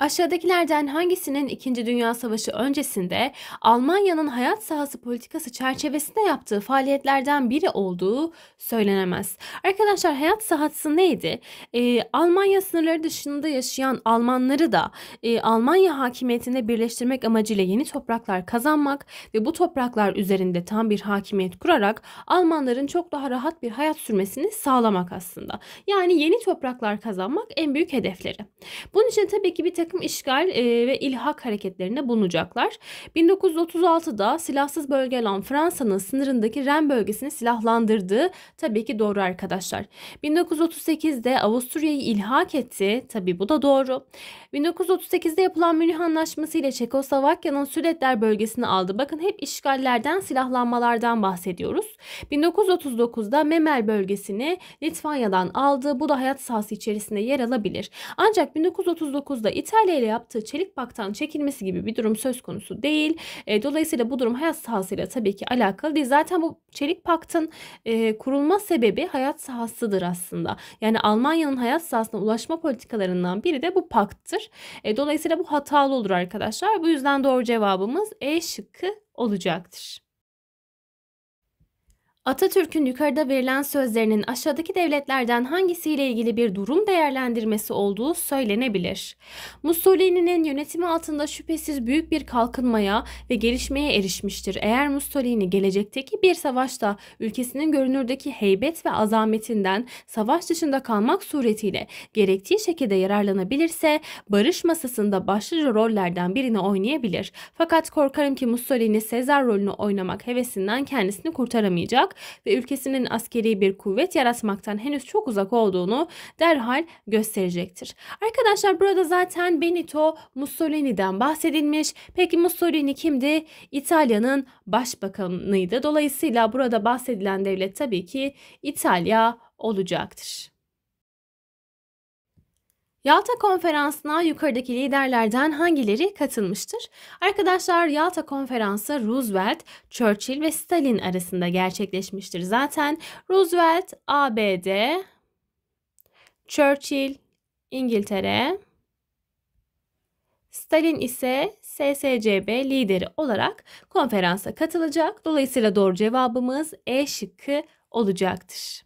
Aşağıdakilerden hangisinin 2. Dünya Savaşı öncesinde Almanya'nın hayat sahası politikası çerçevesinde yaptığı faaliyetlerden biri olduğu söylenemez. Arkadaşlar hayat sahası neydi? Ee, Almanya sınırları dışında yaşayan Almanları da e, Almanya hakimiyetinde birleştirmek amacıyla yeni topraklar kazanmak ve bu topraklar üzerinde tam bir hakimiyet kurarak Almanların çok daha rahat bir hayat sürmesini sağlamak aslında. Yani yeni topraklar kazanmak en büyük hedefleri. Bunun için tabii ki bir tek takım işgal ve ilhak hareketlerinde bulunacaklar. 1936'da silahsız bölge olan Fransa'nın sınırındaki Ren bölgesini silahlandırdığı tabii ki doğru arkadaşlar. 1938'de Avusturya'yı ilhak etti. Tabii bu da doğru. 1938'de yapılan Münih Anlaşması ile Çekoslovakya'nın Südetler bölgesini aldı. Bakın hep işgallerden, silahlanmalardan bahsediyoruz. 1939'da Memel bölgesini Litvanya'dan aldı. Bu da hayat sahası içerisinde yer alabilir. Ancak 1939'da İtalya İtalya ile yaptığı çelik paktan çekilmesi gibi bir durum söz konusu değil. E, dolayısıyla bu durum hayat sahasıyla tabii ki alakalı değil. Zaten bu çelik paktın e, kurulma sebebi hayat sahasıdır aslında. Yani Almanya'nın hayat sahasına ulaşma politikalarından biri de bu pakttır. E, dolayısıyla bu hatalı olur arkadaşlar. Bu yüzden doğru cevabımız E şıkkı olacaktır. Atatürk'ün yukarıda verilen sözlerinin aşağıdaki devletlerden hangisiyle ilgili bir durum değerlendirmesi olduğu söylenebilir. Mussolini'nin yönetimi altında şüphesiz büyük bir kalkınmaya ve gelişmeye erişmiştir. Eğer Mussolini gelecekteki bir savaşta ülkesinin görünürdeki heybet ve azametinden savaş dışında kalmak suretiyle gerektiği şekilde yararlanabilirse barış masasında başlıca rollerden birini oynayabilir. Fakat korkarım ki Mussolini Sezar rolünü oynamak hevesinden kendisini kurtaramayacak ve ülkesinin askeri bir kuvvet yaratmaktan henüz çok uzak olduğunu derhal gösterecektir. Arkadaşlar burada zaten Benito Mussolini'den bahsedilmiş. Peki Mussolini kimdi? İtalya'nın başbakanıydı. Dolayısıyla burada bahsedilen devlet tabii ki İtalya olacaktır. Yalta Konferansı'na yukarıdaki liderlerden hangileri katılmıştır? Arkadaşlar Yalta Konferansı Roosevelt, Churchill ve Stalin arasında gerçekleşmiştir. Zaten Roosevelt ABD, Churchill İngiltere, Stalin ise SSCB lideri olarak konferansa katılacak. Dolayısıyla doğru cevabımız E şıkkı olacaktır.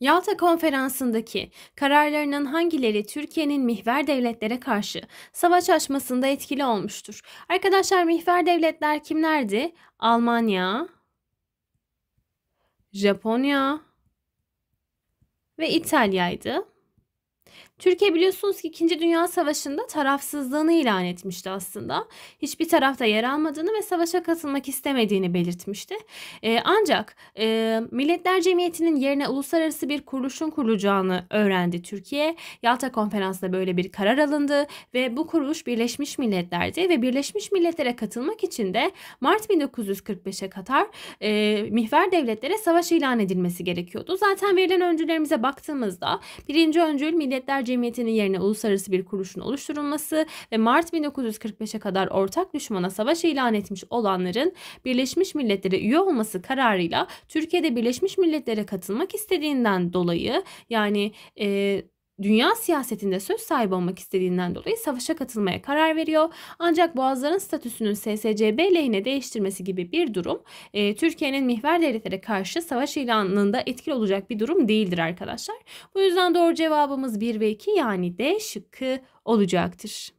Yalta Konferansı'ndaki kararlarının hangileri Türkiye'nin mihver devletlere karşı savaş açmasında etkili olmuştur? Arkadaşlar mihver devletler kimlerdi? Almanya, Japonya ve İtalya'ydı. Türkiye biliyorsunuz ki 2. Dünya Savaşı'nda tarafsızlığını ilan etmişti aslında. Hiçbir tarafta yer almadığını ve savaşa katılmak istemediğini belirtmişti. E, ancak e, Milletler Cemiyeti'nin yerine uluslararası bir kuruluşun kurulacağını öğrendi Türkiye. Yalta Konferansı'nda böyle bir karar alındı ve bu kuruluş Birleşmiş Milletler'di ve Birleşmiş Milletler'e katılmak için de Mart 1945'e kadar e, mihver devletlere savaş ilan edilmesi gerekiyordu. Zaten verilen öncülerimize baktığımızda birinci öncül Milletler Cemiyeti'nin yerine uluslararası bir kuruluşun oluşturulması ve Mart 1945'e kadar ortak düşmana savaş ilan etmiş olanların Birleşmiş Milletler'e üye olması kararıyla Türkiye'de Birleşmiş Milletler'e katılmak istediğinden dolayı yani e, dünya siyasetinde söz sahibi olmak istediğinden dolayı savaşa katılmaya karar veriyor. Ancak Boğazların statüsünün SSCB lehine değiştirmesi gibi bir durum e, Türkiye'nin mihver devletlere karşı savaş ilanında etkili olacak bir durum değildir arkadaşlar. Bu yüzden doğru cevabımız 1 ve 2 yani D şıkkı olacaktır.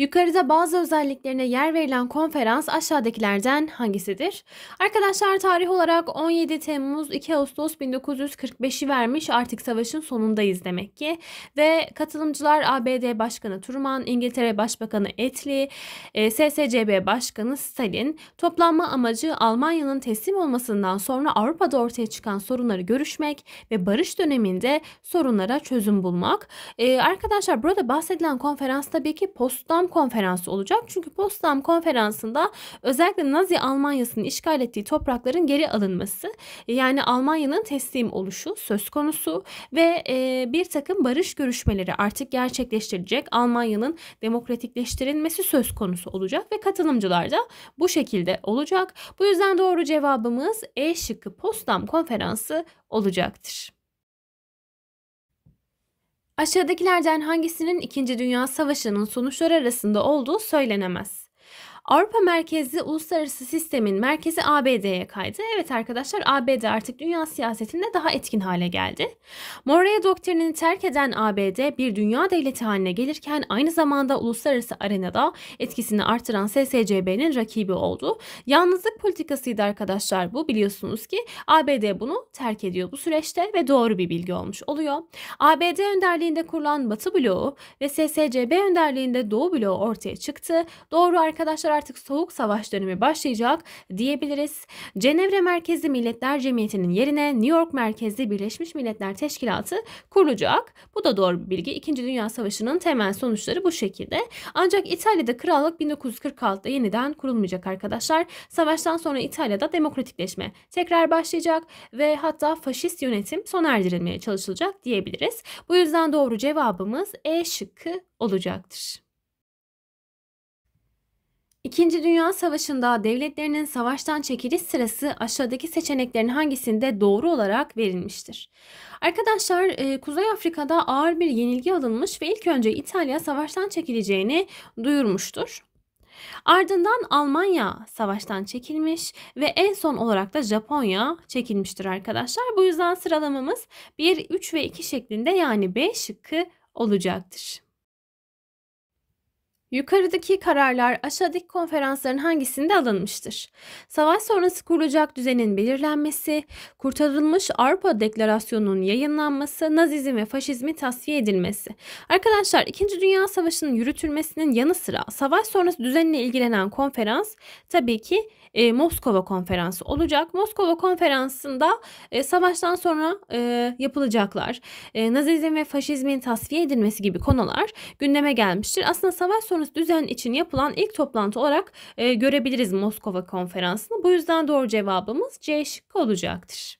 Yukarıda bazı özelliklerine yer verilen konferans aşağıdakilerden hangisidir? Arkadaşlar tarih olarak 17 Temmuz 2 Ağustos 1945'i vermiş artık savaşın sonundayız demek ki. Ve katılımcılar ABD Başkanı Truman, İngiltere Başbakanı Etli, e, SSCB Başkanı Stalin toplanma amacı Almanya'nın teslim olmasından sonra Avrupa'da ortaya çıkan sorunları görüşmek ve barış döneminde sorunlara çözüm bulmak. E, arkadaşlar burada bahsedilen konferans tabii ki Potsdam konferansı olacak. Çünkü Potsdam konferansında özellikle Nazi Almanyası'nın işgal ettiği toprakların geri alınması e, yani Almanya'nın teslim oluşu söz konusu ve e, bir takım barış görüşmeleri artık gerçekleştirilecek. Almanya'nın demokratikleştirilmesi söz konusu olacak ve katılımcılar da bu şekilde olacak. Bu yüzden doğru cevabımız E şıkkı Potsdam konferansı olacaktır. Aşağıdakilerden hangisinin 2. Dünya Savaşı'nın sonuçları arasında olduğu söylenemez. Avrupa merkezli uluslararası sistemin merkezi ABD'ye kaydı. Evet arkadaşlar ABD artık dünya siyasetinde daha etkin hale geldi. Moraya doktrinini terk eden ABD bir dünya devleti haline gelirken aynı zamanda uluslararası arenada etkisini artıran SSCB'nin rakibi oldu. Yalnızlık politikasıydı arkadaşlar bu biliyorsunuz ki ABD bunu terk ediyor bu süreçte ve doğru bir bilgi olmuş oluyor. ABD önderliğinde kurulan Batı bloğu ve SSCB önderliğinde Doğu bloğu ortaya çıktı. Doğru arkadaşlar arkadaşlar artık soğuk savaş dönemi başlayacak diyebiliriz. Cenevre merkezli Milletler Cemiyeti'nin yerine New York merkezli Birleşmiş Milletler Teşkilatı kurulacak. Bu da doğru bir bilgi. İkinci Dünya Savaşı'nın temel sonuçları bu şekilde. Ancak İtalya'da krallık 1946'da yeniden kurulmayacak arkadaşlar. Savaştan sonra İtalya'da demokratikleşme tekrar başlayacak ve hatta faşist yönetim sona erdirilmeye çalışılacak diyebiliriz. Bu yüzden doğru cevabımız E şıkkı olacaktır. İkinci Dünya Savaşı'nda devletlerinin savaştan çekiliş sırası aşağıdaki seçeneklerin hangisinde doğru olarak verilmiştir? Arkadaşlar e, Kuzey Afrika'da ağır bir yenilgi alınmış ve ilk önce İtalya savaştan çekileceğini duyurmuştur. Ardından Almanya savaştan çekilmiş ve en son olarak da Japonya çekilmiştir arkadaşlar. Bu yüzden sıralamamız 1, 3 ve 2 şeklinde yani B şıkkı olacaktır. Yukarıdaki kararlar aşağıdaki konferansların hangisinde alınmıştır? Savaş sonrası kurulacak düzenin belirlenmesi, kurtarılmış Avrupa Deklarasyonu'nun yayınlanması, Nazizm ve faşizmi tasfiye edilmesi. Arkadaşlar 2. Dünya Savaşı'nın yürütülmesinin yanı sıra savaş sonrası düzenle ilgilenen konferans tabii ki e, Moskova Konferansı olacak. Moskova Konferansı'nda e, savaştan sonra e, yapılacaklar. E, Nazizm ve faşizmin tasfiye edilmesi gibi konular gündeme gelmiştir. Aslında savaş sonrası uluslararası düzen için yapılan ilk toplantı olarak e, görebiliriz Moskova konferansını. Bu yüzden doğru cevabımız C şıkkı olacaktır.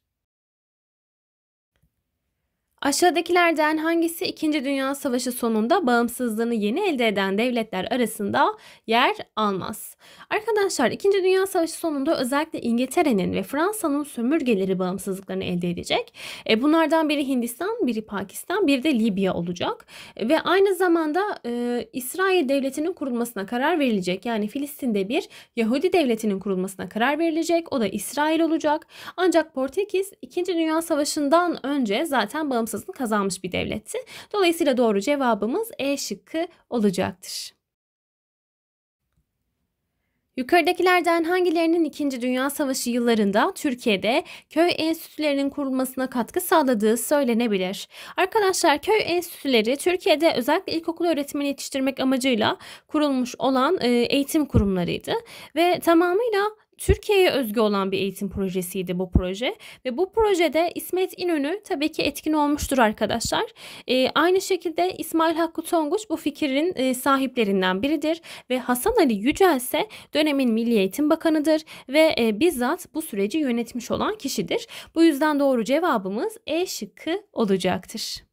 Aşağıdakilerden hangisi 2. Dünya Savaşı sonunda bağımsızlığını yeni elde eden devletler arasında yer almaz? Arkadaşlar 2. Dünya Savaşı sonunda özellikle İngiltere'nin ve Fransa'nın sömürgeleri bağımsızlıklarını elde edecek. E, bunlardan biri Hindistan, biri Pakistan, biri de Libya olacak. E, ve aynı zamanda e, İsrail devletinin kurulmasına karar verilecek. Yani Filistin'de bir Yahudi devletinin kurulmasına karar verilecek. O da İsrail olacak. Ancak Portekiz 2. Dünya Savaşı'ndan önce zaten bağımsız bağımsızlık kazanmış bir devletti. Dolayısıyla doğru cevabımız E şıkkı olacaktır. Yukarıdakilerden hangilerinin 2. Dünya Savaşı yıllarında Türkiye'de köy enstitülerinin kurulmasına katkı sağladığı söylenebilir? Arkadaşlar köy enstitüleri Türkiye'de özellikle ilkokul öğretmeni yetiştirmek amacıyla kurulmuş olan eğitim kurumlarıydı ve tamamıyla Türkiye'ye özgü olan bir eğitim projesiydi bu proje ve bu projede İsmet İnönü tabii ki etkin olmuştur arkadaşlar. E, aynı şekilde İsmail Hakkı Tonguç bu fikrin e, sahiplerinden biridir ve Hasan Ali Yücel ise dönemin Milli Eğitim Bakanı'dır ve e, bizzat bu süreci yönetmiş olan kişidir. Bu yüzden doğru cevabımız E şıkkı olacaktır.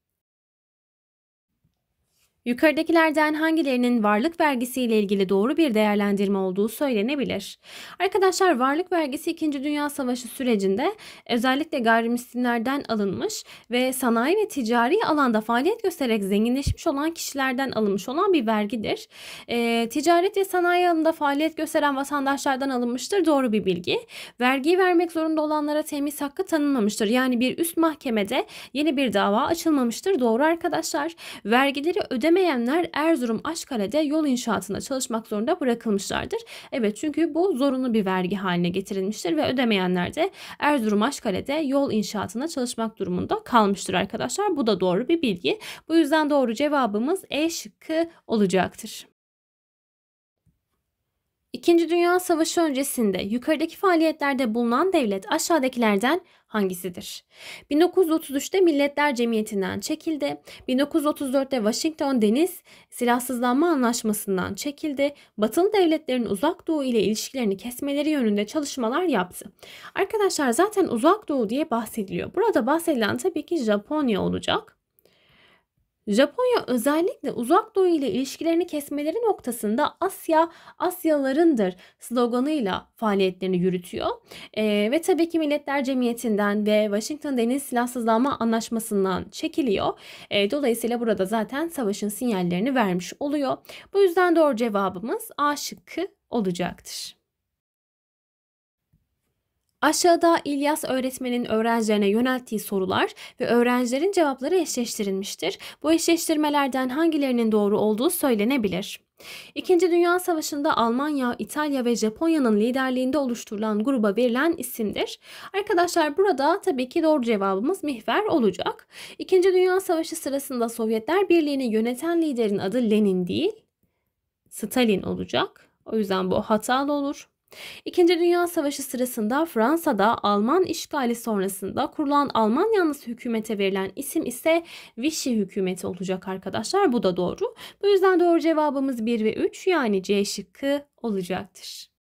Yukarıdakilerden hangilerinin varlık vergisiyle ilgili doğru bir değerlendirme olduğu söylenebilir. Arkadaşlar varlık vergisi 2. Dünya Savaşı sürecinde özellikle gayrimüslimlerden alınmış ve sanayi ve ticari alanda faaliyet göstererek zenginleşmiş olan kişilerden alınmış olan bir vergidir. E, ticaret ve sanayi alanında faaliyet gösteren vatandaşlardan alınmıştır. Doğru bir bilgi. Vergiyi vermek zorunda olanlara temiz hakkı tanınmamıştır. Yani bir üst mahkemede yeni bir dava açılmamıştır. Doğru arkadaşlar. Vergileri ödeme İstemeyenler Erzurum Aşkale'de yol inşaatında çalışmak zorunda bırakılmışlardır. Evet çünkü bu zorunlu bir vergi haline getirilmiştir ve ödemeyenler de Erzurum Aşkale'de yol inşaatında çalışmak durumunda kalmıştır arkadaşlar. Bu da doğru bir bilgi. Bu yüzden doğru cevabımız E şıkkı olacaktır. İkinci Dünya Savaşı öncesinde yukarıdaki faaliyetlerde bulunan devlet aşağıdakilerden hangisidir? 1933'te Milletler Cemiyeti'nden çekildi. 1934'te Washington Deniz Silahsızlanma Anlaşması'ndan çekildi. Batılı devletlerin Uzak Doğu ile ilişkilerini kesmeleri yönünde çalışmalar yaptı. Arkadaşlar zaten Uzak Doğu diye bahsediliyor. Burada bahsedilen tabii ki Japonya olacak. Japonya özellikle uzak doğu ile ilişkilerini kesmeleri noktasında Asya Asyalarındır sloganıyla faaliyetlerini yürütüyor. E, ve tabii ki Milletler Cemiyeti'nden ve Washington Deniz Silahsızlanma Anlaşması'ndan çekiliyor. E, dolayısıyla burada zaten savaşın sinyallerini vermiş oluyor. Bu yüzden doğru cevabımız A şıkkı olacaktır. Aşağıda İlyas öğretmenin öğrencilerine yönelttiği sorular ve öğrencilerin cevapları eşleştirilmiştir. Bu eşleştirmelerden hangilerinin doğru olduğu söylenebilir. İkinci Dünya Savaşı'nda Almanya, İtalya ve Japonya'nın liderliğinde oluşturulan gruba verilen isimdir. Arkadaşlar burada tabii ki doğru cevabımız mihver olacak. İkinci Dünya Savaşı sırasında Sovyetler Birliği'ni yöneten liderin adı Lenin değil, Stalin olacak. O yüzden bu hatalı olur. İkinci Dünya Savaşı sırasında Fransa'da Alman işgali sonrasında kurulan Alman yanlısı hükümete verilen isim ise Vichy hükümeti olacak arkadaşlar. Bu da doğru. Bu yüzden doğru cevabımız 1 ve 3 yani C şıkkı olacaktır.